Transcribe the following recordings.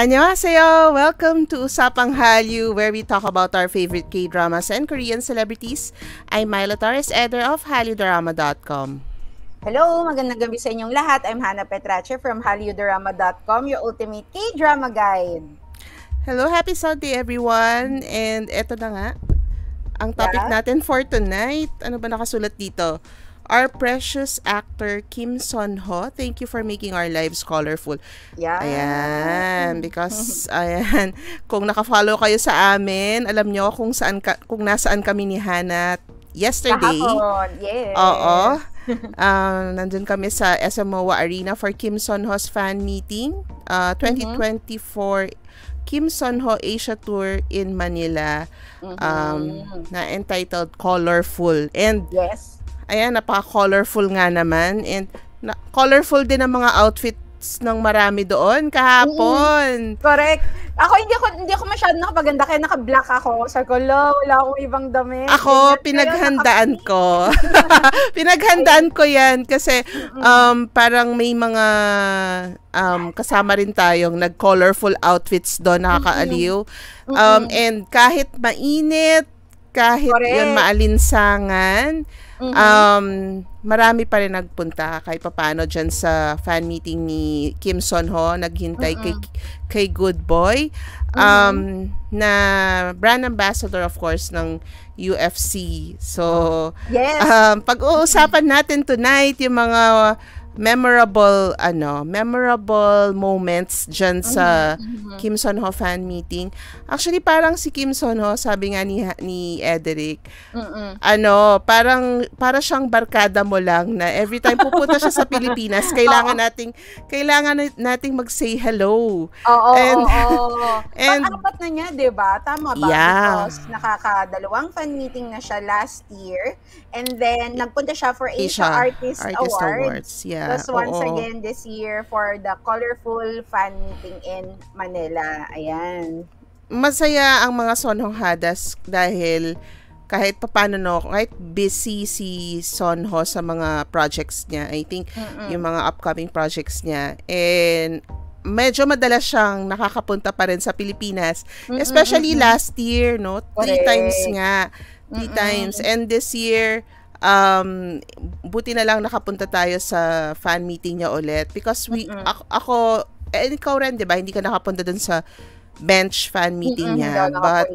Annyeonghaseyo! Welcome to Usapang Hallyu, where we talk about our favorite K-dramas and Korean celebrities. I'm Myla Torres, editor of HallyuDrama.com. Hello! Magandang gabi sa inyong lahat. I'm Hannah Petrache from HallyuDrama.com, your ultimate K-drama guide. Hello! Happy Sunday, everyone! And eto na nga, ang topic yeah. natin for tonight. Ano ba nakasulat dito? our precious actor Kim Son-ho. Thank you for making our lives colorful. Yeah. Ayan, because ayan, kung naka-follow kayo sa amin, alam nyo kung saan ka, kung nasaan kami ni Hana yesterday. Kahapon, yes. Oo. um, nandun kami sa SMOA Arena for Kim Son-ho's fan meeting. Uh, 2024 mm-hmm. Kim Son-ho Asia Tour in Manila mm-hmm. um, mm-hmm. na entitled Colorful. And yes Ayan, napaka-colorful nga naman. And na- colorful din ang mga outfits ng marami doon kahapon. Mm-hmm. Correct. Ako hindi ako hindi ako masyado nakapaganda kaya naka-black ako. Sa kulo, wala akong ibang damit. Ako Ganyan pinaghandaan ko. pinaghandaan ko 'yan kasi um parang may mga um kasama rin tayong nag-colorful outfits doon nakakaaliw. Um and kahit mainit, kahit Correct. 'yun maalinsangan, Mm-hmm. Um, marami pa rin nagpunta kay papano diyan sa fan meeting ni Kim Son Ho, naghintay mm-hmm. kay, kay Good Boy, mm-hmm. um, mm-hmm. na brand ambassador of course ng UFC. So, yes. um, pag-uusapan natin tonight yung mga memorable ano, memorable moments diyan mm-hmm. sa mm-hmm. Kim Son-ho fan meeting. Actually parang si Kim Son-ho, sabi nga ni ni Edric, Mm-mm. ano, parang para siyang barkada mo lang na every time pupunta siya sa Pilipinas, kailangan nating kailangan nating mag-say hello. Oo. And oo, oo. and apat na niya, diba Tama ba? Yeah. Because nakakadalawang fan meeting na siya last year and then nagpunta siya for Asia, Asia Artist, Artist Awards. Awards. Yeah. Tapos once oo. again this year for the colorful fan meeting in Manila. Ayan. Masaya ang mga Sonhong Hadas dahil kahit papano no, kahit busy si Sonho sa mga projects niya, I think Mm-mm. yung mga upcoming projects niya, and medyo madalas siyang nakakapunta pa rin sa Pilipinas. Mm-mm. Especially last year, no? Three Correct. times nga. Three Mm-mm. times. And this year, um, buti na lang nakapunta tayo sa fan meeting niya ulit because we, mm-hmm. ako, ako eh, ikaw rin, di ba? Hindi ka nakapunta dun sa bench fan meeting mm-hmm. niya. Mm-hmm. But,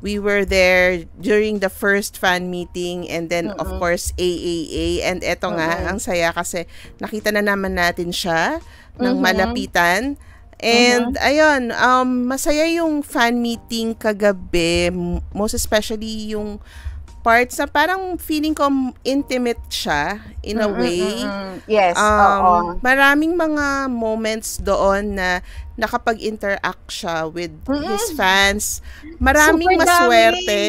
we were there during the first fan meeting and then mm-hmm. of course AAA and eto nga mm-hmm. ang saya kasi nakita na naman natin siya mm-hmm. malapitan and mm-hmm. ayun um masaya yung fan meeting kagabi most especially yung part sa parang feeling ko intimate siya in a way. Mm-hmm. Yes, um, oo. Maraming mga moments doon na nakapag-interact siya with mm-hmm. his fans. Maraming Super maswerte.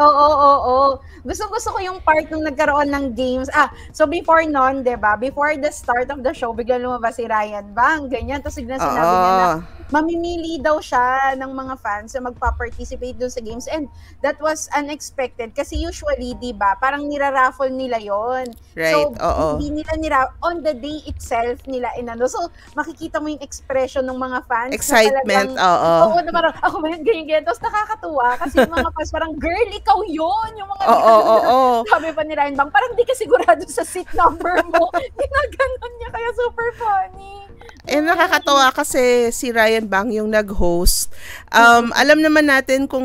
Oo, oo, oo. Gusto gusto ko yung part nung nagkaroon ng games. Ah, so before noon, 'di ba? Before the start of the show, bigla lumabas si Ryan Bang, ganyan. 'to bigla sinabi oo. niya na mamimili daw siya ng mga fans na magpa-participate doon sa games. And that was unexpected kasi usually, di ba, parang niraraffle nila yon Right, so, oo. hindi nila nira on the day itself nila inano. So, makikita mo yung expression ng mga fans. Excitement, oo. Oo, parang, ako ba yun, ganyan, ganyan. Tapos nakakatuwa kasi yung mga fans parang, girl, ikaw yon Yung mga, oo, oo, oo. sabi pa ni Ryan Bang, parang di ka sigurado sa seat number mo. Ginaganon niya, kaya super funny. Eh, nakakatawa kasi si Ryan Bang yung nag-host. Um, mm-hmm. alam naman natin kung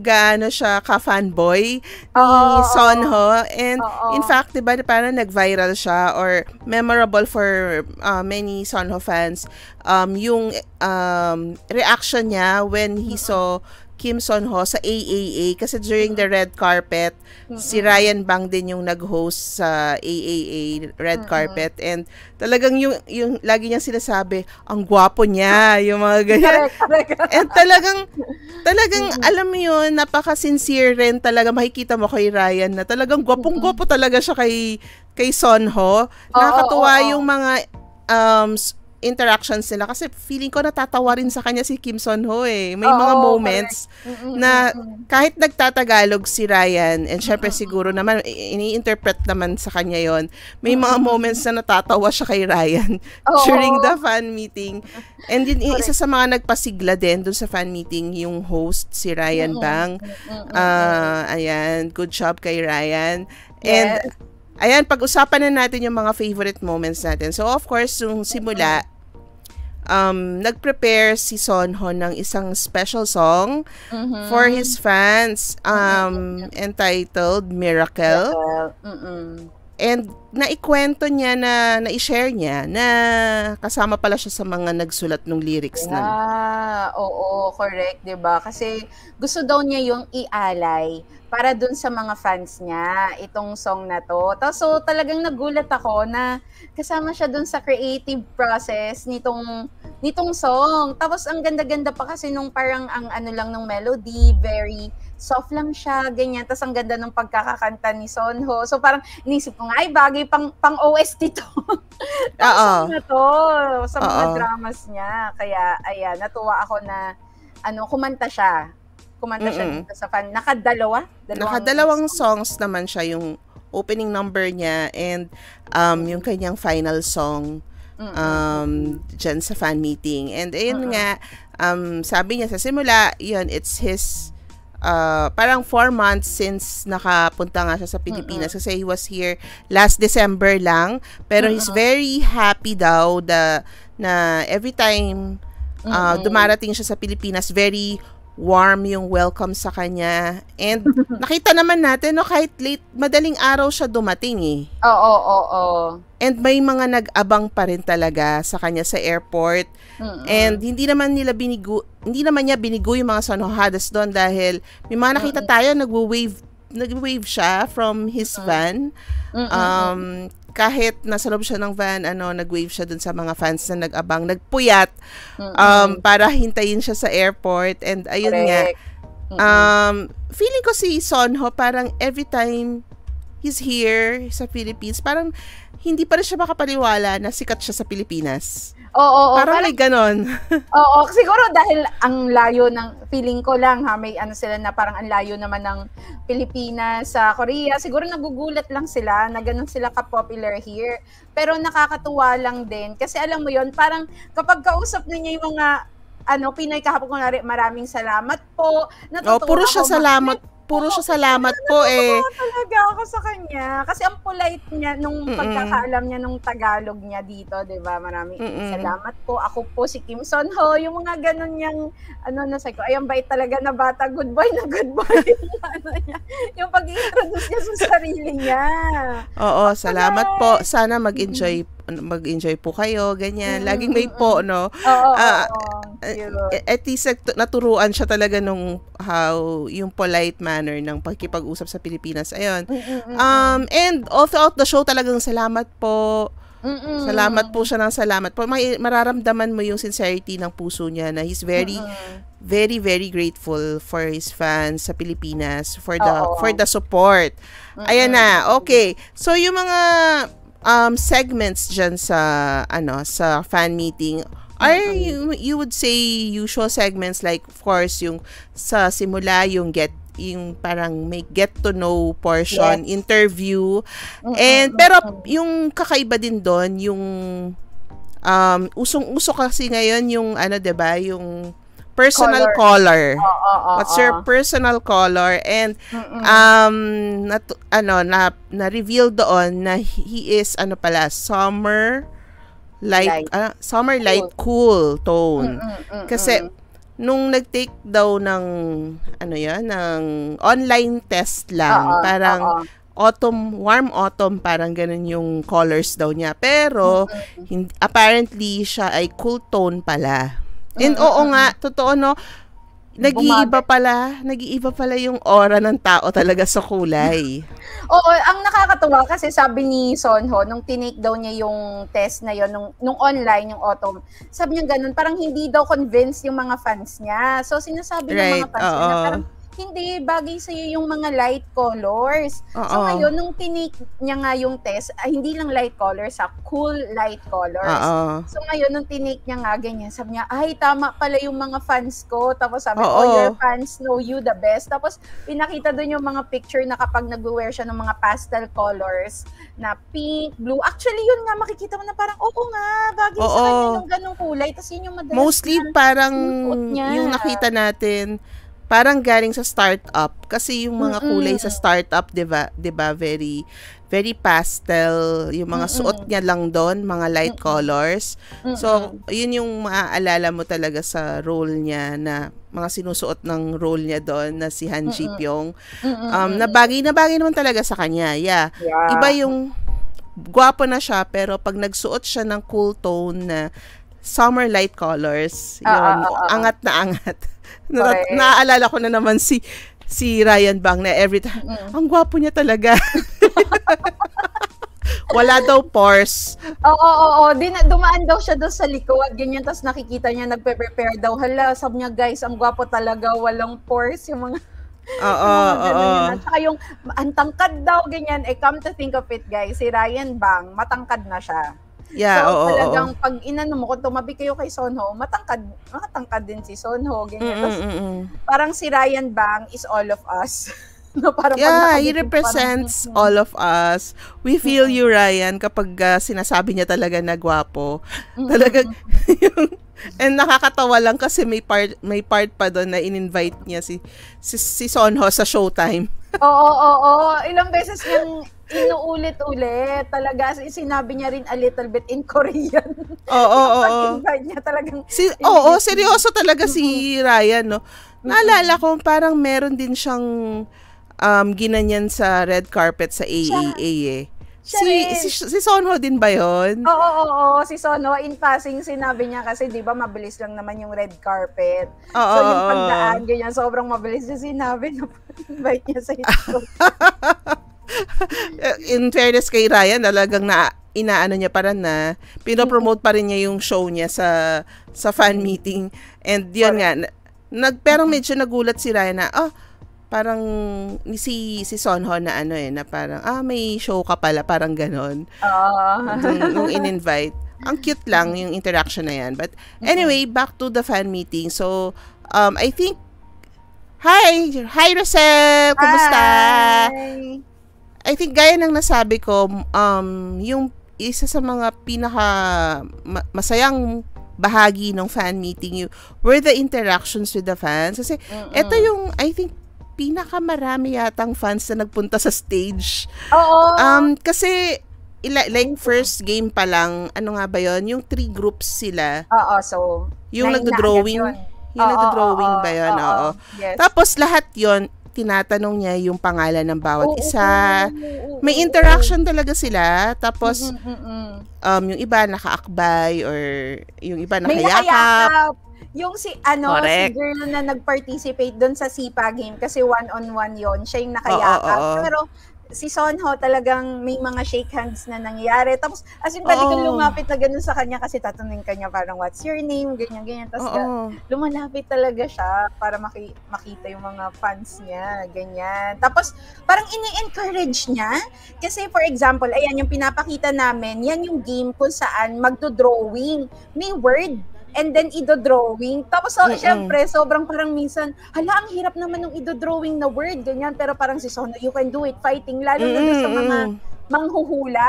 gaano siya ka-fanboy ni oh, Sonho. And oh, oh. in fact, di ba, parang nag-viral siya or memorable for uh, many Sonho fans um, yung um, reaction niya when he mm-hmm. saw Kim Son Ho sa AAA kasi during the red carpet mm-hmm. si Ryan Bang din yung nag-host sa AAA red mm-hmm. carpet and talagang yung yung lagi niyang sinasabi ang gwapo niya yung mga ganyan and talagang talagang mm-hmm. alam mo yun napaka sincere rin talaga makikita mo kay Ryan na talagang gwapong gwapo talaga siya kay kay Son Ho nakakatuwa oh, oh, oh. yung mga um interactions nila kasi feeling ko natatawa rin sa kanya si Kim Son Ho eh. May Oo, mga moments na kahit nagtatagalog si Ryan and syempre siguro naman ini-interpret naman sa kanya yon. May mga moments na natatawa siya kay Ryan Oo. during the fan meeting. And yun, correct. isa sa mga nagpasigla din dun sa fan meeting yung host si Ryan Bang. Uh, ayan, good job kay Ryan. And yes Ayan, pag-usapan na natin yung mga favorite moments natin. So, of course, yung simula, um, nag-prepare si Sonho ng isang special song mm-hmm. for his fans um, mm-hmm. entitled Miracle. mm And naikwento niya na na-share niya na kasama pala siya sa mga nagsulat ng lyrics yeah, Ah, oo, correct, 'di ba? Kasi gusto daw niya yung ialay para dun sa mga fans niya itong song na to. So talagang nagulat ako na kasama siya dun sa creative process nitong nitong song. Tapos ang ganda-ganda pa kasi nung parang ang ano lang ng melody, very soft lang siya, ganyan. Tapos ang ganda ng pagkakakanta ni Sonho. So parang inisip ko nga, ay bagay pang, pang OST to. Oo. na to, sa mga Uh-oh. dramas niya. Kaya, ayan, natuwa ako na, ano, kumanta siya. Kumanta Mm-mm. siya dito sa fan. Nakadalawa? Dalawang Nakadalawang songs. songs naman siya, yung opening number niya and um, yung kanyang final song um, dyan sa fan meeting. And ayun uh-huh. nga, um, sabi niya sa simula, yun, it's his uh, parang four months since nakapunta nga siya sa Pilipinas mm-hmm. kasi he was here last December lang. Pero he's very happy daw the, na every time uh, dumarating siya sa Pilipinas, very warm yung welcome sa kanya. And nakita naman natin, no, kahit late, madaling araw siya dumating eh. Oo, oo, oo. And may mga nag-abang pa rin talaga sa kanya sa airport. Mm-mm. And hindi naman nila binigo, hindi naman niya binigo yung mga sanohadas doon dahil may mga nakita tayo, nagwo-wave nag-wave siya from his van. Um, kahit nasa loob siya ng van, ano, nag-wave siya dun sa mga fans na nag-abang, nagpuyat mm-hmm. um, para hintayin siya sa airport. And ayun Correct. nga, um, feeling ko si Sonho parang every time he's here sa Philippines, parang hindi pa rin siya makapaniwala na sikat siya sa Pilipinas. Oo, oo. Parang, parang may ganon. oo, siguro dahil ang layo ng, feeling ko lang ha, may ano sila na parang ang layo naman ng Pilipinas sa Korea. Siguro nagugulat lang sila na ganon sila ka-popular here. Pero nakakatuwa lang din. Kasi alam mo yon parang kapag kausap ninyo yung mga ano, Pinoy kahapon ko maraming salamat po. Natutuwa oh, puro siya ako, salamat puro siya salamat po eh. talaga ako sa kanya. Kasi ang polite niya nung pagkakaalam niya nung Tagalog niya dito, 'di ba? Marami Mm-mm. salamat po. Ako po si Kim Son Ho, yung mga ganun yang ano na sa ko. Ayun bait talaga na bata, good boy na good boy. ano niya. yung pag-introduce niya sa sarili niya. Oo, salamat po. Sana mag-enjoy mag-enjoy po kayo, ganyan. Laging may po, no? Oo, uh, oo uh, at least naturuan siya talaga nung how yung polite manner ng pagkipag-usap sa Pilipinas. Ayun. Mm, mm, mm. Um, and all throughout the show talagang salamat po. Mm-mm. Salamat po siya ng salamat po. May, mararamdaman mo yung sincerity ng puso niya na he's very Mm-mm. very very grateful for his fans sa Pilipinas for the Oo. for the support. Mm-mm. Ayan na. Okay. So yung mga um segments diyan sa ano sa fan meeting Are you, ano? you would say usual segments like of course yung sa simula yung get yung parang may get to know portion, yes. interview. Mm-hmm. And pero yung kakaiba din doon yung um usong-uso kasi ngayon yung ano 'di ba, yung personal color. color. Oh, oh, oh, What's your personal color and Mm-mm. um na ano na na reveal doon na he is ano pala summer light, light. Uh, summer light cool, cool tone. Mm-mm, mm-mm. Kasi mm. nung nag-take daw ng ano 'yan, ng online test lang, uh-oh, parang uh-oh. autumn, warm autumn, parang ganun yung colors daw niya. Pero mm, mm, hindi, apparently siya ay cool tone pala. And mm-hmm. oo nga, totoo no, Nag-iiba pala, nag-iiba pala yung aura ng tao talaga sa kulay. Oo, ang nakakatuwa kasi sabi ni Sonho, nung tinake daw niya yung test na yon nung, nung online, yung autumn, sabi niya ganun, parang hindi daw convinced yung mga fans niya. So sinasabi right, ng mga fans oo. niya, parang hindi bagay sa iyo yung mga light colors. Uh-oh. So ngayon nung tinik niya nga yung test, ah, hindi lang light colors, sa ah, cool light colors. Uh-oh. So ngayon nung tinik niya nga ganyan, sabi niya, "Ay, tama pala yung mga fans ko." Tapos sabi, Uh-oh. "Oh, your fans know you the best." Tapos pinakita doon yung mga picture na kapag nag wear siya ng mga pastel colors na pink, blue. Actually, yun nga makikita mo na parang, "Oo nga, bagay Uh-oh. sa kanya yung ganung kulay." Tapos yun yung madalas Mostly parang yung nakita natin parang galing sa startup kasi yung mga kulay sa startup 'di ba 'di ba very very pastel yung mga suot niya lang doon mga light colors so yun yung maaalala mo talaga sa role niya na mga sinusuot ng role niya doon na si Han Ji Pyong um na bagay na bagay naman talaga sa kanya yeah, iba yung gwapo na siya pero pag nagsuot siya ng cool tone na summer light colors. Ah, ah, yun, ah, ah, ah, angat na angat. Na, naaalala ko na naman si si Ryan Bang na every time, mm. ang gwapo niya talaga. Wala daw pores. Oo, oo, oo. Din, dumaan daw siya doon sa likod, ganyan. Tapos nakikita niya, nagpe-prepare daw. Hala, sabi niya, guys, ang gwapo talaga, walang pores. Yung mga... Oo, oo, oo. saka yung, ang tangkad daw, ganyan. Eh, come to think of it, guys, si Ryan Bang, matangkad na siya. Yeah, so, oh, talagang oo. pag inano mo, kung tumabi kayo kay Sonho, matangkad, matangkad din si Sonho, ganyan. Mm-mm, Tapos, parang si Ryan Bang is all of us. no, parang yeah, he represents parang, all of us. We feel mm you, Ryan, kapag uh, sinasabi niya talaga na gwapo. Mm-hmm. Talagang, yung, and nakakatawa lang kasi may part may part pa doon na in-invite niya si si, si Sonho sa Showtime. oo, oo, oo. Ilang beses yung Sinuulit-ulit. Talaga, sinabi niya rin a little bit in Korean. Oo, oo, oo. niya talagang... Si, oo, oh, oh, seryoso talaga si Ryan, no? Naalala ko, parang meron din siyang um, ginanyan sa red carpet sa AAA, e eh. si, si, si Sonho din ba yon? Oo, oo, oo, si Sonho. In passing, sinabi niya kasi, di ba, mabilis lang naman yung red carpet. Oo, so, yung pagdaan, ganyan, sobrang mabilis niya sinabi no invite niya sa ito. Eh, in fairness kay Ryan, talagang na inaano niya para na pinopromote pa rin niya yung show niya sa sa fan meeting. And yun nga, nag, pero medyo nagulat si Ryan na, oh, parang ni si si Sonho na ano eh na parang ah may show ka pala parang ganon uh. nung, in-invite ang cute lang yung interaction na yan but anyway mm-hmm. back to the fan meeting so um I think hi hi Recep kumusta hi. I think gaya ng nasabi ko, um, yung isa sa mga pinaka masayang bahagi ng fan meeting you were the interactions with the fans kasi Mm-mm. ito yung I think pinakamarami yatang fans na nagpunta sa stage. Oo. Um kasi ila, like first game pa lang, ano nga ba 'yon? Yung three groups sila. Oo, so yung nagdo-drawing, yung nagdo-drawing ba 'yon? Oo. Yes. Tapos lahat 'yon tinatanong niya yung pangalan ng bawat oo, isa. Oo, May interaction oo. talaga sila. Tapos, mm, mm, mm. um, yung iba nakaakbay or yung iba nakayakap. Yung si, ano, Correct. si girl na nag-participate doon sa SIPA game kasi one-on-one yon siya yung nakayakap. Oo, oo, oo. Pero si Sonho talagang may mga shake hands na nangyayari. Tapos, as in, talagang oh. lumapit na ganun sa kanya kasi tatanungin kanya parang, what's your name? Ganyan, ganyan. Tapos, oh. lumalapit talaga siya para maki- makita yung mga fans niya. Ganyan. Tapos, parang ini-encourage niya. Kasi, for example, ayan, yung pinapakita namin, yan yung game kung saan magdo-drawing. May word and then ido-drawing. Tapos, so, oh, mm-hmm. syempre, sobrang parang minsan, hala, ang hirap naman ng ido-drawing na word, ganyan. Pero parang si Sono, you can do it, fighting. Lalo mm-hmm. na sa mga manghuhula.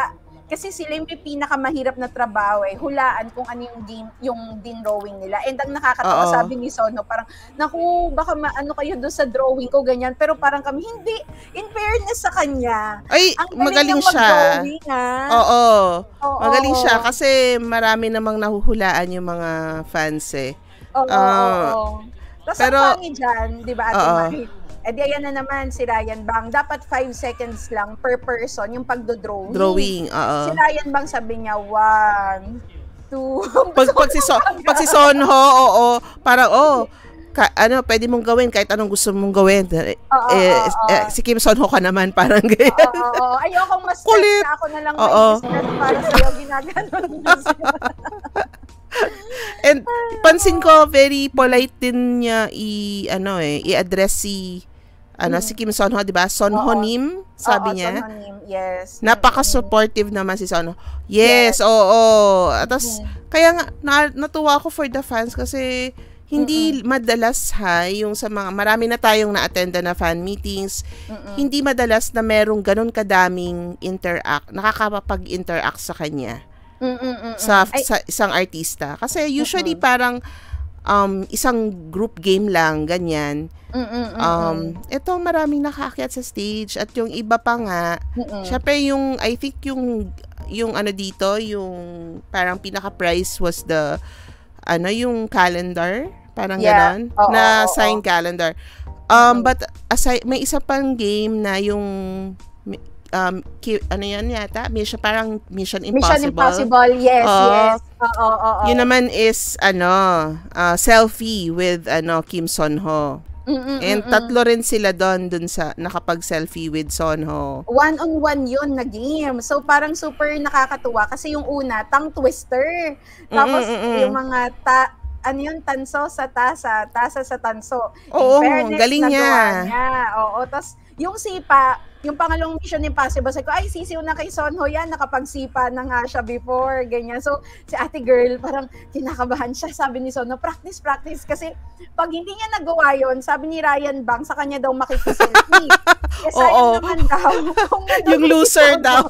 Kasi sila yung pinakamahirap na trabaho eh, hulaan kung ano yung game, yung din drawing nila. And ang nakakatawa sabi ni Sono, parang, naku, baka ano kayo doon sa drawing ko, ganyan. Pero parang kami, hindi, in fairness sa kanya. Ay, ang magaling, magaling siya. Ah. Oo. Oo. Magaling siya kasi marami namang nahuhulaan yung mga fans eh. Oo. Uh, Oo. Tapos pero, ang pangit dyan, di ba, Ate Marie? E di ayan na naman si Ryan Bang. Dapat 5 seconds lang per person yung pagdo-drawing. Drawing, oo. Si Ryan Bang sabi niya, 1, 2. Pag, pag, si so, pag si Sonho, oo, oh, parang, oh, ka, ano, pwede mong gawin kahit anong gusto mong gawin. Eh, oh, eh, oh, oh. eh, si Kim Son Ho ka naman, parang ganyan. Oo, oh, oh, ayokong mas Kulit. ako na lang oh, oh. para sa'yo, ginaganon And pansin ko very polite din niya i ano eh i-address si ano mm si Kim Sonho, 'di ba? Sonho Nim, sabi oo, niya. Sonho Nim, yes. Napaka-supportive naman si Sonho. Yes, yes. oo. Atas mm kaya nga na, natuwa ako for the fans kasi hindi Mm-mm. madalas ha yung sa mga marami na tayong na-attend na fan meetings. Mm-mm. Hindi madalas na merong ganun kadaming interact, nakakapag-interact sa kanya. Mm-mm-mm. Sa, sa isang artista. Kasi usually Mm-mm. parang um, isang group game lang, ganyan. mm, mm, mm Um, ito, mm. maraming nakaakyat sa stage at yung iba pa nga, Mm-mm. syempre yung, I think yung, yung ano dito, yung parang pinaka-prize was the, ano, yung calendar, parang yeah. ganon, na signed calendar. Um, but aside, may isa pang game na yung um, ano yan yata? Mission, parang Mission Impossible. Mission Impossible, yes, uh, yes. Oo, oo, oo. Yun naman is, ano, uh, selfie with, ano, Kim Son-ho. Mm, mm And mm, mm. tatlo rin sila doon dun sa nakapag-selfie with Sonho. One-on-one yun na game. So parang super nakakatuwa kasi yung una, tang twister. Tapos mm mm yung mga ta ano yun, tanso sa tasa, tasa sa tanso. Oo, galing niya. niya. Oo, tapos yung sipa, yung pangalawang Mission Impossible, sabi ko, ay, sisiw na kay Sonho yan, nakapagsipa na nga siya before, ganyan. So, si ate girl, parang kinakabahan siya. Sabi ni Sonho, practice, practice. Kasi pag hindi niya nagawa yon sabi ni Ryan Bang, sa kanya daw makikiselfie. Kasi oh, sayang oh. naman daw. yung loser daw.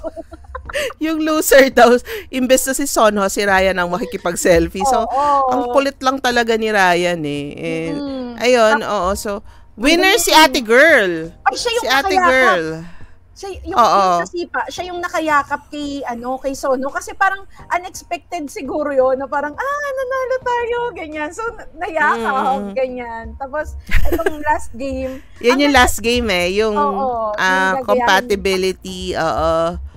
yung loser daw, imbes na si Sonho, si Ryan ang makikipag-selfie. So, oh, oh, ang kulit lang talaga ni Ryan eh. And, mm. Ayun, oo. So, Winner si Ate Girl. Ay, siya yung si Ate nakayakap. Girl. Siya yung, Oo. yung sa sipa, siya yung nakayakap kay ano, kay Sono kasi parang unexpected siguro 'yon na parang ah nanalo tayo ganyan. So nayakap mm. ganyan. Tapos itong last game. 'Yan yung last game eh, yung oo, uh, yung compatibility, oo.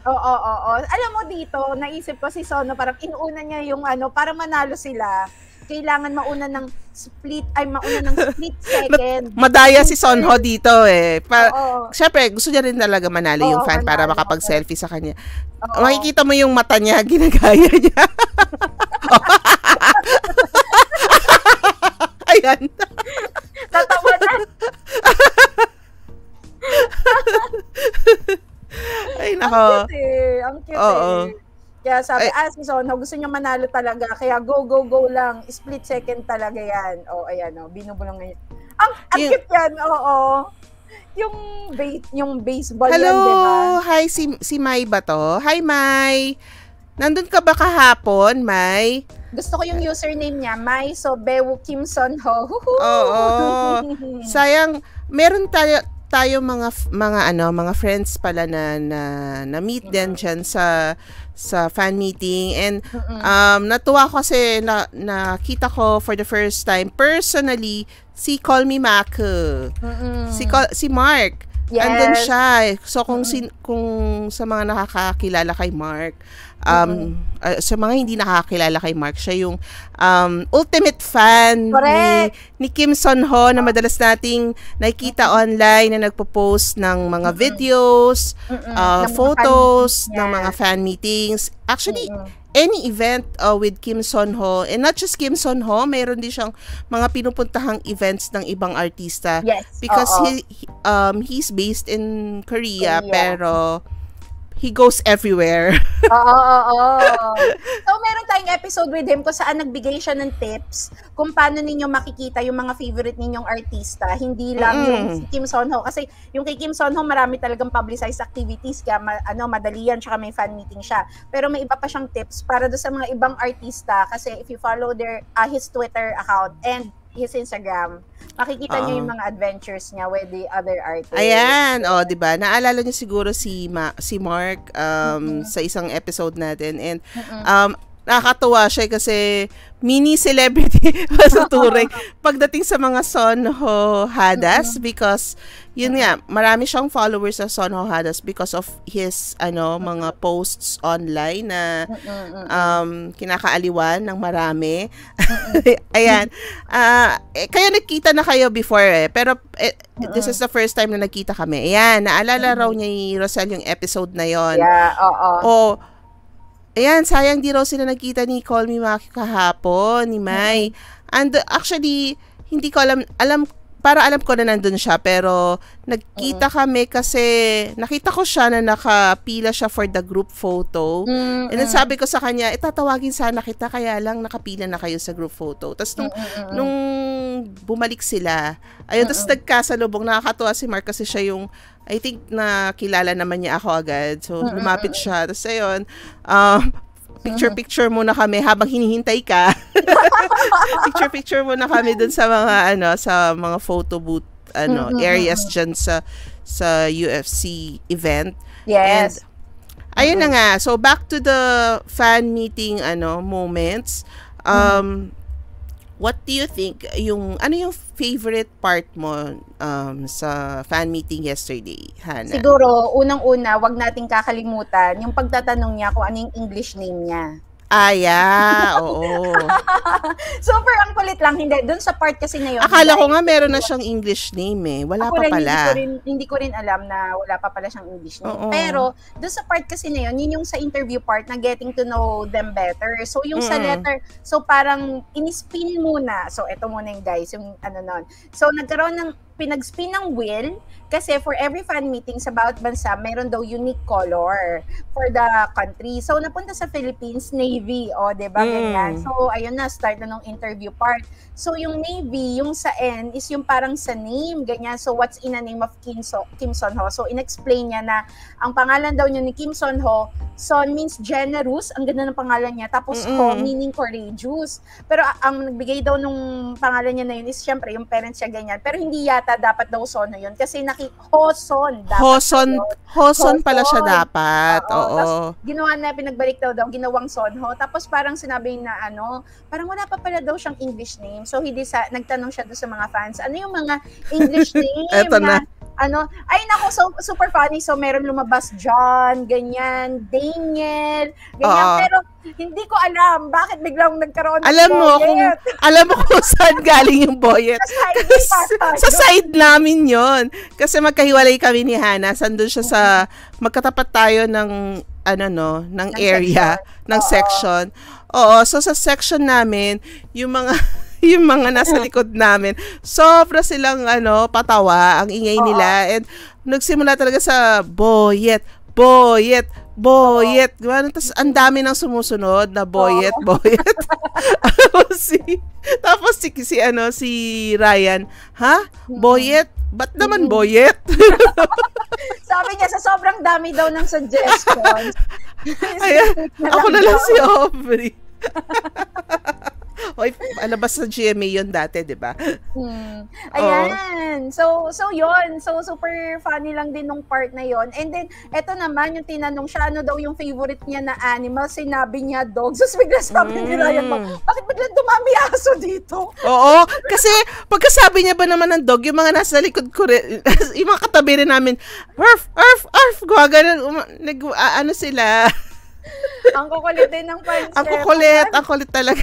Oo, oo, oo. Alam mo dito, naisip ko si Sono parang inuuna niya yung ano para manalo sila kailangan mauna ng split, ay mauna ng split second. Madaya si Sonho dito eh. Pa- Siyempre, gusto niya rin talaga manalo Oo, yung fan manalo. para makapag-selfie sa kanya. Oo. Makikita mo yung mata niya, ginagaya niya. Ayan. Tatawanan. ay, nako. Ang cute eh. Ang cute Oo. eh. Kaya sabi, Ay, ah, si Sonho, gusto niya manalo talaga. Kaya go, go, go lang. Split second talaga yan. O, oh, ayan, o. Oh, binubulong ngayon. Ang, ang yeah. cute yan, oo. Oh, oh. Yung, ba- yung baseball Hello, yan, diba? hi, si, si Mai ba to? Hi, Mai. Nandun ka ba kahapon, Mai? Gusto ko yung username niya, Mai Sobewu Kim Son Ho. Oo. Oh, oh. Sayang, meron tayo, tayo mga mga ano, mga friends pala na na, na meet din diyan sa sa fan meeting and um natuwa ko kasi na, nakita ko for the first time personally si Call Me Maku. Si Call, si Mark. Yes. Andun siya. Eh. So kung sin, kung sa mga nakakakilala kay Mark, um uh, sa mga hindi nakakilala kay Mark, siya yung um ultimate fan ni, ni Kim Son Ho na madalas nating nakikita online na nagpo-post ng mga mm-hmm. videos, uh, ng photos mga ng mga fan meetings. Actually, mm-hmm any event uh, with Kim Son Ho and not just Kim Son Ho mayroon din siyang mga pinupuntahang events ng ibang artista yes, because oo. he um he's based in Korea, Korea. pero he goes everywhere. oo, oo, oo. So, meron tayong episode with him kung saan nagbigay siya ng tips kung paano ninyo makikita yung mga favorite ninyong artista. Hindi lang mm. yung si Kim Son Ho. Kasi yung kay Kim Son Ho, marami talagang publicized activities. Kaya ma- ano, madali yan, tsaka may fan meeting siya. Pero may iba pa siyang tips para do sa mga ibang artista. Kasi if you follow their uh, his Twitter account and his Instagram, makikita uh niyo yung ah. mga adventures niya with the other artists. Ayan, oh, 'di ba? Naalala niyo siguro si Ma- si Mark um mm-hmm. sa isang episode natin and mm-hmm. um nakakatuwa siya kasi mini celebrity masuturing pagdating sa mga Sonho Hadas because yun nga marami siyang followers sa Sonho Hadas because of his ano mga posts online na um, kinakaaliwan ng marami. Ayan. Uh, eh, kaya nakita na kayo before eh pero eh, this is the first time na nakita kami. Ayan, naalala raw niya ni Rosel yung episode na yon. Yeah, oo. Oh, Ayan, sayang di raw sila nagkita ni Call Me Maki kahapon, ni Mai. And uh, actually, hindi ko alam, alam, para alam ko na nandun siya, pero nagkita uh-huh. kami kasi nakita ko siya na nakapila siya for the group photo. Mm-hmm. And then sabi ko sa kanya, itatawagin eh, sana kita, kaya lang nakapila na kayo sa group photo. Tapos nung, mm-hmm. nung bumalik sila, ayun, ah, tapos ah. nagkasalubong, nakakatuwa si Mark kasi siya yung, I think, nakilala naman niya ako agad. So, ah, lumapit siya. Tapos, ayun, um, picture-picture muna kami habang hinihintay ka. picture-picture muna kami dun sa mga, ano, sa mga photo booth, ano, mm, mm, areas mm. dyan sa, sa UFC event. Yes. And, ayun na nga. So, back to the fan meeting, ano, moments. Um, mm-hmm what do you think yung ano yung favorite part mo um, sa fan meeting yesterday, Hannah? Siguro unang-una, wag nating kakalimutan yung pagtatanong niya kung ano yung English name niya. Ah, yeah. Oo. Super ang kulit lang. Hindi. Doon sa part kasi na yun. Akala ko nga meron na siyang English name eh. Wala pa pala. Hindi ko, rin, hindi ko rin alam na wala pa pala siyang English name. Oo. Pero doon sa part kasi na yun, yun yung sa interview part na getting to know them better. So yung mm. sa letter, so parang in-spin muna. So eto muna yung guys, yung ano nun. So nagkaroon ng pinag-spin ng wheel kasi for every fan meeting sa bawat bansa, meron daw unique color for the country. So, napunta sa Philippines, Navy. O, oh, di ba? Mm. Ganyan. So, ayun na, start na nung interview part. So, yung Navy, yung sa N, is yung parang sa name, ganyan. So, what's in a name of Kim, so, Kim Son Ho? So, inexplain niya na ang pangalan daw niya ni Kim Son Ho, Son means generous. Ang ganda ng pangalan niya. Tapos, mm-hmm. Ho meaning courageous. Pero, ang nagbigay daw nung pangalan niya na yun is, syempre, yung parents niya ganyan. Pero, hindi yata ata dapat daw Sono yun. Kasi naki Hoson dapat. Hoson, Hoson pala siya dapat. Oo. oo. Tapos, ginawa na, pinagbalik daw daw, ginawang Sonho. Tapos parang sinabi na ano, parang wala pa pala daw siyang English name. So, hindi sa, nagtanong siya doon sa mga fans, ano yung mga English name Eto na, na ano, ay nako, so, super funny. So, meron lumabas John, ganyan, Daniel, ganyan. Uh, Pero, hindi ko alam bakit biglang nagkaroon ng Alam mo boyet. kung, alam mo kung saan galing yung boyet. sa, side sa side namin yon Kasi magkahiwalay kami ni Hana. Sandun siya sa, magkatapat tayo ng, ano no, ng, ng area, section. ng Oo. section. Oo, so sa section namin, yung mga... yung mga nasa likod namin. Sobra silang ano, patawa, ang ingay nila. And nagsimula talaga sa boyet, boyet, boyet. Diba? Tapos ang dami nang sumusunod na boyet, Oo. boyet. si, tapos si, si, ano, si Ryan, ha? Mm. Boyet? Ba't naman boyet? Sabi niya, sa sobrang dami daw ng suggestions. Ayan, ako na lang si Aubrey. Oy, alabas sa GMA yon dati, 'di ba? Hmm. Ayan. Oh. So so yon. So super funny lang din nung part na yon. And then eto naman yung tinanong siya ano daw yung favorite niya na animal, sinabi niya dog. So bigla sabi mm. ni hmm. Ryan, bakit bigla dumami aso dito? Oo, kasi pagkasabi niya ba naman ng dog, yung mga nasa likod ko rin, yung mga katabi rin namin, "Arf, arf, arf." Gawa ganun, um, nag, uh, ano sila. ang kukulit din ng punchline. Ang kukulit, ang kulit talaga.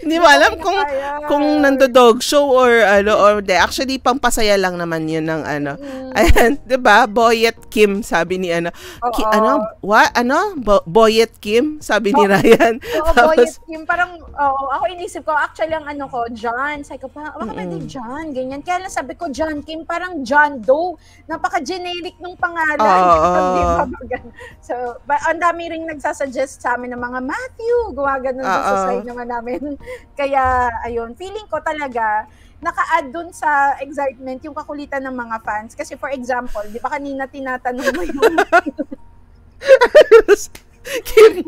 Hindi mo alam kung kung nando-dog show or ano or de, actually pampasaya lang naman 'yun ng ano. Mm. Ayan, 'di ba? Boyet Kim sabi ni ano. Ki, ano? What? Ano? Bo- Boyet Kim sabi oh. ni Ryan. Oo, Tapos, Boyet Kim parang oo, ako inisip ko actually ang ano ko, John. Sabi ko pa, baka pwede John, ganyan. Kaya lang sabi ko John Kim, parang John Doe. Napaka-generic ng pangalan. Oo. so, ba, ang dami ring nagsasuggest sa amin ng mga Matthew, gumagano sa side naman namin. Kaya, ayun, feeling ko talaga, naka-add dun sa excitement yung kakulitan ng mga fans. Kasi for example, di ba kanina tinatanong mo yung... Kim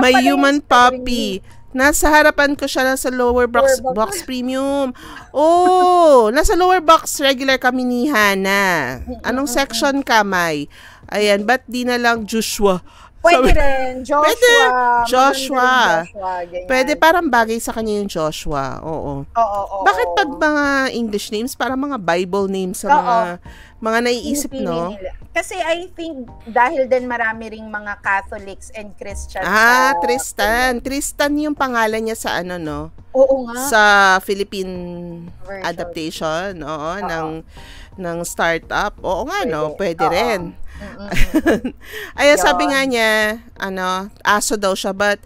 May human puppy. Nasa harapan ko siya, nasa lower box, lower box. box premium. Oh, nasa lower box regular kami ni Hana. Anong section ka, May? Ayan, ba't di na lang Joshua? Pwede sabi, rin. Joshua. Pwede. Joshua. Joshua Pwede parang bagay sa kanya yung Joshua. Oo. Oo, oo, Bakit pag mga English names, parang mga Bible names sa oo. mga mga naiisip, Pinipili no? Nila. Kasi I think dahil din marami ring mga Catholics and Christians. Ah, uh, Tristan. Tristan yung pangalan niya sa ano, no? Oo nga. Sa Philippine Version. adaptation, oo, oo, ng ng startup. Oo nga, pwede. no? Pwede Oo. rin. Ayan, sabi nga niya, ano, aso daw siya, but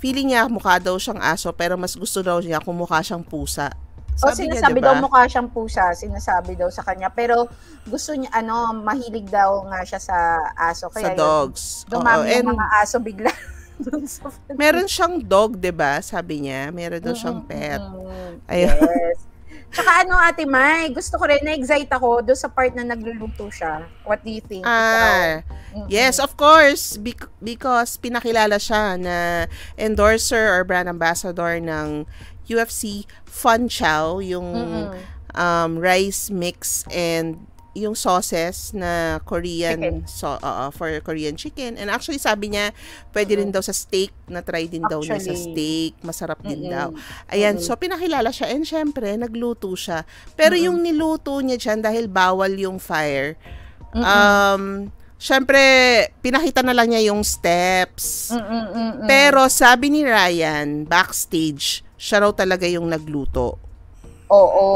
feeling niya mukha daw siyang aso, pero mas gusto daw niya kumukha siyang pusa. Sabi o, sinasabi niya, diba? daw mukha siyang pusa, sinasabi daw sa kanya. Pero gusto niya, ano, mahilig daw nga siya sa aso. Kaya sa dogs. dumami Oo, and, yung mga aso bigla. meron siyang dog, 'di ba? Sabi niya, meron daw siyang pet. Mm-hmm. Ayun. Yes. Tsaka ano, Ate Mai, gusto ko rin, na-excite ako doon sa part na nagluluto siya. What do you think? Ah, mm-hmm. yes, of course. Be- because pinakilala siya na endorser or brand ambassador ng UFC Fun Chow, yung mm-hmm. um, rice mix and yung sauces na Korean so uh, for Korean chicken and actually sabi niya pwede mm-hmm. rin daw sa steak na try din actually, daw niya sa steak masarap mm-hmm. din daw ayan mm-hmm. so pinakilala siya and syempre nagluto siya pero mm-hmm. yung niluto niya diyan dahil bawal yung fire mm-hmm. um syempre pinakita na lang niya yung steps mm-hmm. pero sabi ni Ryan backstage siya raw talaga yung nagluto oo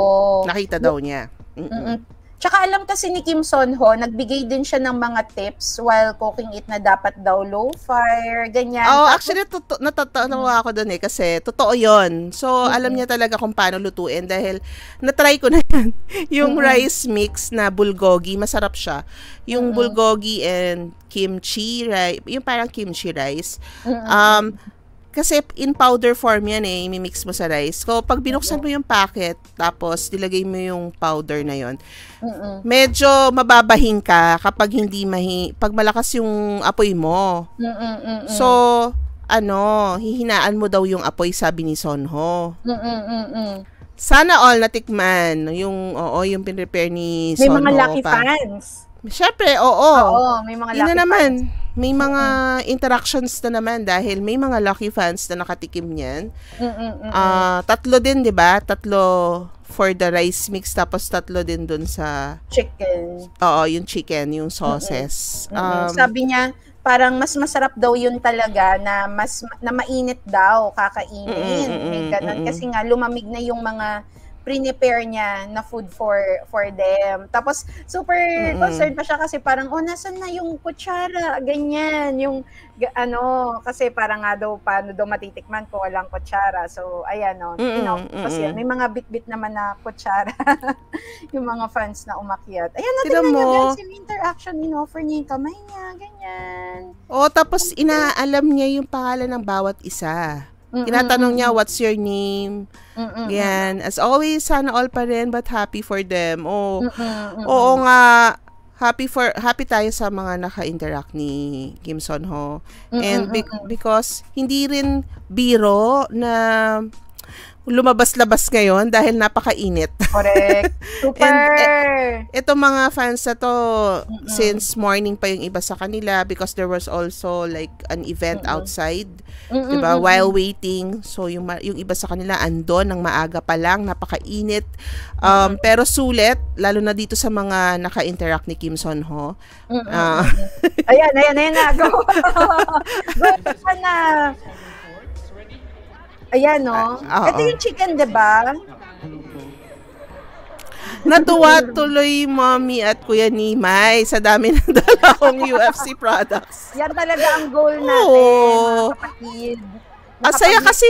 nakita daw niya Mm-mm. Tsaka alam kasi ni Kim Son Ho, nagbigay din siya ng mga tips while cooking it na dapat daw low fire, ganyan. Oh, actually, toto- natatawa mm. ako doon eh kasi totoo yon So, mm-hmm. alam niya talaga kung paano lutuin dahil natry ko na yan. yung mm-hmm. rice mix na bulgogi, masarap siya. Yung mm-hmm. bulgogi and kimchi rice, yung parang kimchi rice. Mm-hmm. Um, kasi in powder form yan eh, imimix mo sa rice. So, pag binuksan mo yung packet, tapos nilagay mo yung powder na yon mm medyo mababahin ka kapag hindi mahi, pag malakas yung apoy mo. Mm-mm-mm. So, ano, hihinaan mo daw yung apoy, sabi ni Sonho. Mm-mm-mm. Sana all natikman yung oo yung pinrepair ni Sonho. May mga lucky pa. fans. Siyempre, oo. Oo, may mga Ina lucky naman, fans. may mga mm-hmm. interactions na naman dahil may mga lucky fans na nakatikim niyan. Mm-hmm. Uh, tatlo din, 'di ba? Tatlo for the rice mix tapos tatlo din dun sa chicken. Oo, yung chicken, yung sauces. Mm-hmm. Um, Sabi niya, parang mas masarap daw yun talaga na mas na mainit daw kakainin. Mm-mm, mm-mm, May kasi nga lumamig na yung mga prepare niya na food for for them. Tapos super mm-hmm. concerned pa siya kasi parang oh nasan na yung kutsara ganyan yung ano kasi parang nga daw paano daw matitikman kung walang kutsara. So ayan no, mm-hmm. you know, kasi mm-hmm. may mga bitbit naman na kutsara yung mga fans na umakyat. Ayan natin na mo. guys interaction you know for niya yung kamay niya ganyan. Oh tapos inaalam niya yung pangalan ng bawat isa. Mm-mm. Tinatanong niya, what's your name? Mm-mm. Yan. As always, sana all pa rin, but happy for them. Oh, Mm-mm. oo nga, happy for happy tayo sa mga naka-interact ni Kim Son Ho. And be- because hindi rin biro na lumabas-labas ngayon dahil napakainit. Correct. Super! And, e, eh, ito mga fans na to, mm-hmm. since morning pa yung iba sa kanila because there was also like an event mm-hmm. outside, mm-hmm. 'di ba? While waiting, so yung yung iba sa kanila andon ng maaga pa lang, napakainit. Um mm-hmm. pero sulit lalo na dito sa mga naka-interact ni Kim Son Ho. Uh, ayan, ayan, ayan na. Go. Go na. Ayan, no? Uh, Ito yung chicken, di ba? Natuwa tuloy mommy at kuya Nimay sa dami ng dalawang UFC products. Yan talaga ang goal natin, Oo. mga Ang saya kasi.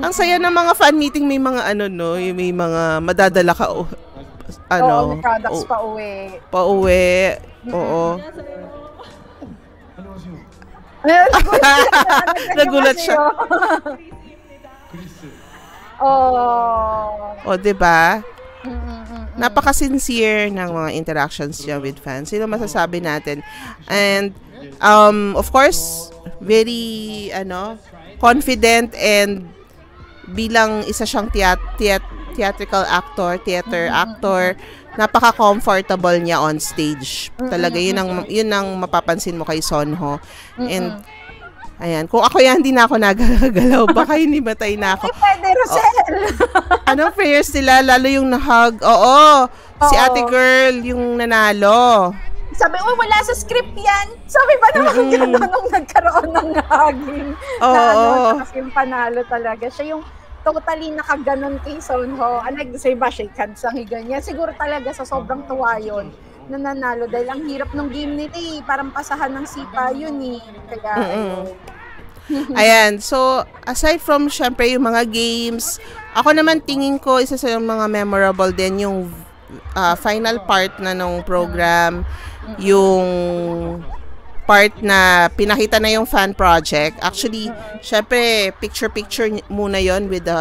Ang saya ng mga fan meeting, may mga ano no, may mga madadala ka o, oh, ano. Oo, products o, oh. pa uwi. Pa uwi. Oo. Ano Nagulat siya. Ano Oh. O, di ba? Mm, mm, mm, Napaka-sincere ng mga interactions niya with fans. Sino masasabi natin? And, um, of course, very, ano, confident and bilang isa siyang theat theat theatrical actor, theater actor, napaka-comfortable niya on stage. Talaga, yun ang, yun ang mapapansin mo kay Sonho. And, Ayan. Kung ako yan, hindi na ako nagagalaw. Baka hindi hinimatay na ako. Hindi pwede, oh. Rosel. Oh, anong prayers nila? Lalo yung nahug. Oo. Oo. Si ate girl, yung nanalo. Sabi, oh, wala sa script yan. Sabi pa naman mm-hmm. gano'n nung nagkaroon ng hugging? Oo. Na, ano, yung panalo talaga. Siya yung totally nakaganon kay Son Ho. Ang ah, nagsay ba, shake hands ang higa niya. Siguro talaga sa sobrang tuwa yun nananalo dahil ang hirap ng game nila eh. Parang pasahan ng sipa yun eh. Kaya, Ayan, so aside from syempre yung mga games, ako naman tingin ko isa sa yung mga memorable din yung uh, final part na nung program, yung part na pinakita na yung fan project. Actually, syempre picture-picture muna yon with the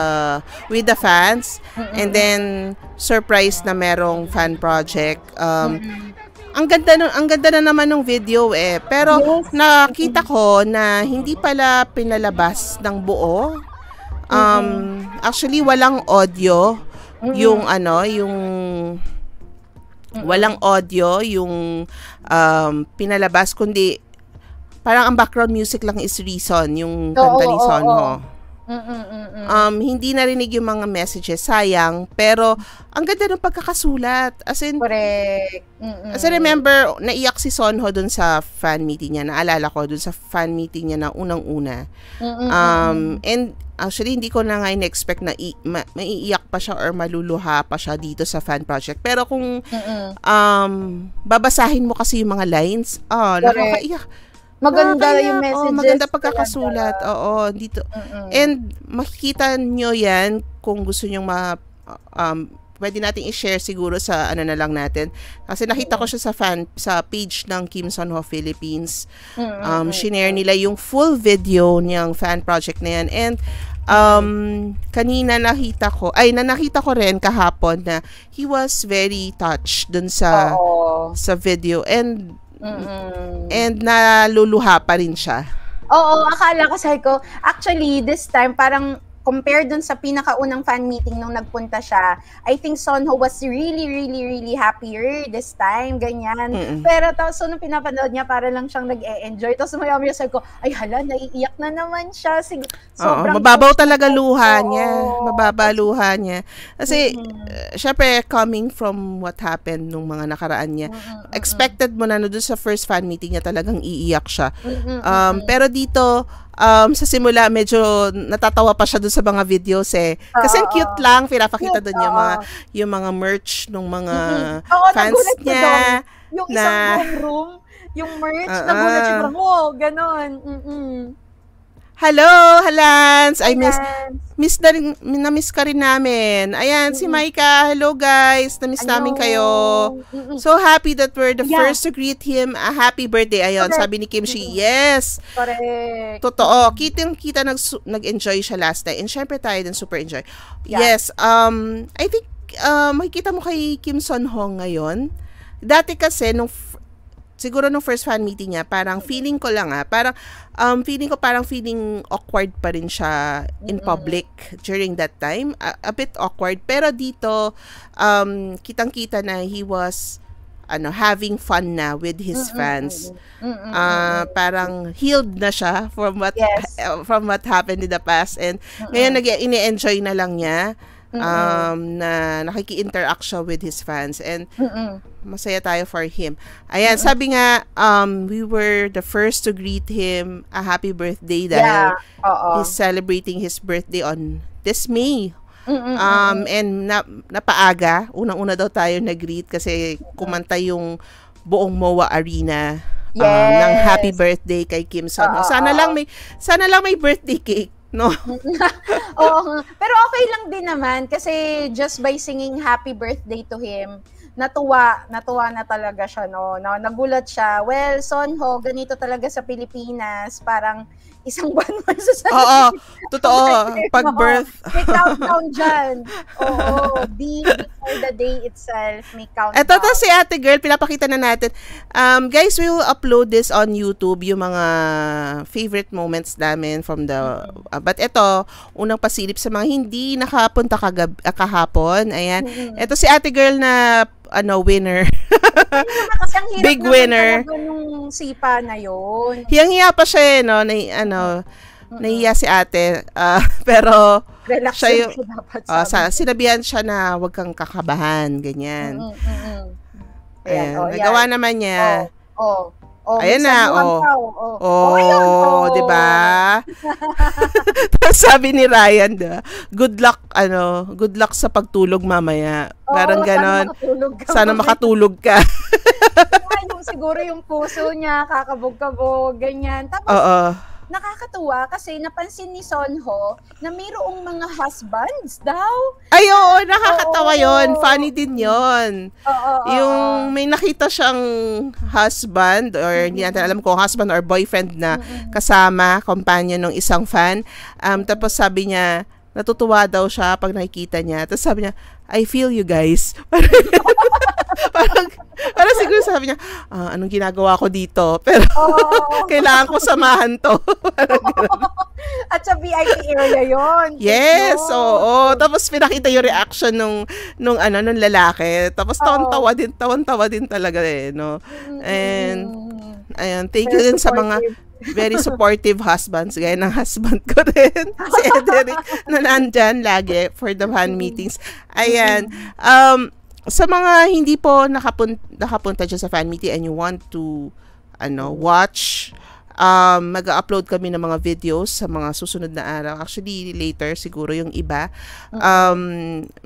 with the fans and then surprise na merong fan project. Um ang ganda nun, ang ganda na naman ng video eh. Pero nakita ko na hindi pala pinalabas ng buo. Um actually walang audio yung ano, yung Walang audio yung um, pinalabas, kundi parang ang background music lang is Reason, yung kanta ni Sonho. Oo, oo. Mm-mm-mm. Um, hindi narinig yung mga messages, sayang. Pero, ang ganda ng pagkakasulat. As in, Correct. Mm-mm. As in, remember, naiyak si Sonho dun sa fan meeting niya. Naalala ko dun sa fan meeting niya na unang una Um, and, actually, hindi ko na nga in-expect na i- ma- maiiyak pa siya or maluluha pa siya dito sa fan project. Pero kung um, babasahin mo kasi yung mga lines, oh, Correct. nakakaiyak Maganda kaya, yung messages. Oh, maganda pagkakasulat. Talaga. Oo, dito. Mm-mm. And makikita nyo yan kung gusto nyo ma... Um, pwede natin i-share siguro sa ano na lang natin. Kasi nakita ko siya sa fan sa page ng Kim Son Ho Philippines. Um, shinare nila yung full video niyang fan project na yan. And um, kanina nakita ko, ay na nakita ko rin kahapon na he was very touched dun sa Oo. sa video. And Mm-mm. And naluluha pa rin siya. Oo, akala ko sa ko, actually this time parang compared dun sa pinakaunang fan meeting nung nagpunta siya, I think Sonho was really, really, really happier this time, ganyan. Mm-mm. Pero tapos, so nung pinapanood niya, para lang siyang nag-e-enjoy. Tapos maya maya sabi ko, ay hala, naiiyak na naman siya. Sig- Oo, mababaw talaga luha oh. niya. Mababa luha niya. Kasi, mm-hmm. uh, syempre, coming from what happened nung mga nakaraan niya, mm-hmm. expected mo na no, dun sa first fan meeting niya talagang iiyak siya. Mm-hmm. Um, pero dito, um, sa simula medyo natatawa pa siya doon sa mga videos eh. Kasi ang cute ah. lang, pinapakita doon yung mga ah. yung mga merch ng mga mm-hmm. Oo, fans niya. Yung na, isang room, yung merch, uh-uh. nagulat siya, oh, ganon. Mm-mm. Hello, Halans! I miss, miss na rin, na-miss ka rin namin. Ayan, mm-hmm. si Maika. Hello, guys. Na-miss namin kayo. So happy that we're the yeah. first to greet him. A happy birthday. Ayun, Correct. sabi ni Kim Shi. Yes! Correct. Totoo. Kitang-kita nag, nag-enjoy siya last night. And syempre tayo din super enjoy. Yeah. Yes. Um, I think, uh, makikita mo kay Kim Son Hong ngayon. Dati kasi, nung siguro nung first fan meeting niya, parang feeling ko lang ah, parang um, feeling ko parang feeling awkward pa rin siya in mm. public during that time. A, a bit awkward. Pero dito, um, kitang-kita na he was ano having fun na with his fans. Uh, parang healed na siya from what yes. uh, from what happened in the past and ngayon nag ini-enjoy na lang niya Mm-mm. um na nakiki-interact siya with his fans and Mm-mm. masaya tayo for him. Ayan, Mm-mm. sabi nga um we were the first to greet him a happy birthday dahil yeah. he's celebrating his birthday on this May. Mm-mm. Um and na, napaaga, unang-una daw tayo nag-greet kasi kumanta yung buong MOA Arena yes. um, ng happy birthday kay Kim Son. Uh-oh. Sana lang may sana lang may birthday cake No. Oo. Pero okay lang din naman kasi just by singing happy birthday to him, natuwa, natuwa na talaga siya no. no nagulat siya. Well, Sonho, ganito talaga sa Pilipinas, parang isang buwan mo sa sarili. Oo, totoo. Pag birth. may countdown dyan. Oo, be before the day itself, may countdown. Ito to si ate girl, pinapakita na natin. Um, guys, we will upload this on YouTube, yung mga favorite moments namin from the... Uh, but ito, unang pasilip sa mga hindi nakapunta kagab, kahapon. Ayan. Ito mm-hmm. si ate girl na ano, winner. kasi ang hirap Big winner. Nung sipa na yon. Hiyang-hiya pa siya, eh, no? Na, ano, mm si ate. Uh, pero, Relax siya yung, siya dapat, uh, sa, sinabihan siya na huwag kang kakabahan, ganyan. Mm-hmm. Ayan, Ayan, oh, nagawa yan. naman niya. Oh, oh. Oh, Ayan na, oh. Ka, oh. Oh, oh, oh, 'di ba? Tapos sabi ni Ryan, diba? good luck ano, good luck sa pagtulog mamaya. Oh, Parang ganon. Sana makatulog ka. Sana makatulog ka. yung, siguro yung puso niya kakabog-kabog, ganyan. Tapos, Oo nakakatuwa kasi napansin ni Sonho na mayroong mga husbands daw. Ay, oo, nakakatawa oo. yon Funny din yon Yung may nakita siyang husband or mm-hmm. hindi natin alam kung husband or boyfriend na kasama, kumpanya ng isang fan. Um, tapos sabi niya, natutuwa daw siya pag nakikita niya. Tapos sabi niya, I feel you guys. parang, parang siguro sabi niya, ah, anong ginagawa ko dito? Pero oh. kailangan ko samahan to. At sa VIP area yon Yes, oo. Oh. Tapos pinakita yung reaction nung, nung, ano, nung lalaki. Tapos tawan-tawa din, tawan-tawa din talaga eh, no? Mm, mm, And, mm. ayan, thank you din sa mga, very supportive husbands, gaya ng husband ko rin, si Ederic, na nandyan lagi for the fan mm-hmm. meetings. Ayan. Um, sa mga hindi po nakapun- nakapunta dyan sa fan meeting and you want to ano watch, um, mag-upload kami ng mga videos sa mga susunod na araw. Actually, later siguro yung iba. Mm-hmm. Um,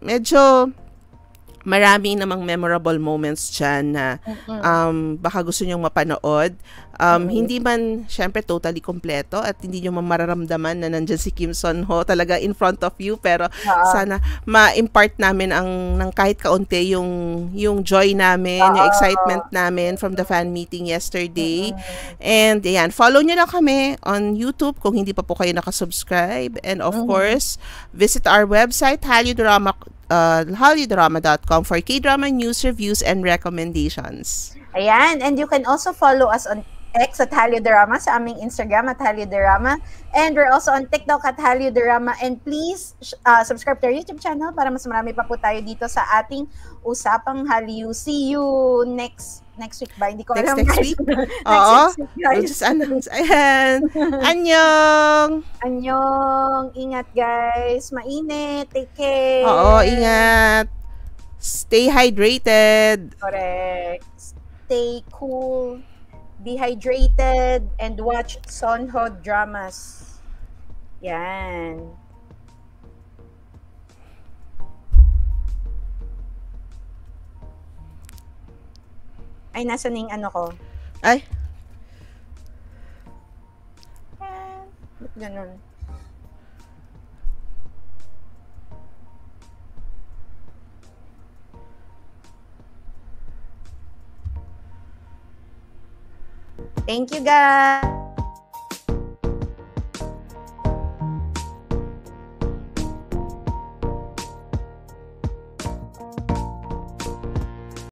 medyo marami namang memorable moments dyan na mm-hmm. um, baka gusto nyong mapanood. Um, Hindi man, syempre, totally kompleto at hindi nyo mararamdaman na nandyan si Kim Son Ho talaga in front of you. Pero uh-huh. sana ma-impart namin ang ng kahit kaunti yung, yung joy namin, uh-huh. yung excitement namin from the fan meeting yesterday. Uh-huh. And ayan, follow nyo lang kami on YouTube kung hindi pa po kayo nakasubscribe. And of uh-huh. course, visit our website, haliodrama.com uh, for K-drama news, reviews, and recommendations. Ayan, and you can also follow us on X at Halioderama sa aming Instagram at Halioderama. And we're also on TikTok at Halioderama. And please uh, subscribe to our YouTube channel para mas marami pa po tayo dito sa ating Usapang Haliu. See you next next week ba? Hindi ko next, alam. Next week? Oo. I'll just announce. Ayan. Anyong! Anyong! Ingat guys. Mainit. Take care. Oo, ingat. Stay hydrated. Correct. Stay cool dehydrated and watch Sonho dramas. Yan. Ay, nasa na yung ano ko? Ay. Ah, ganun. Thank you guys.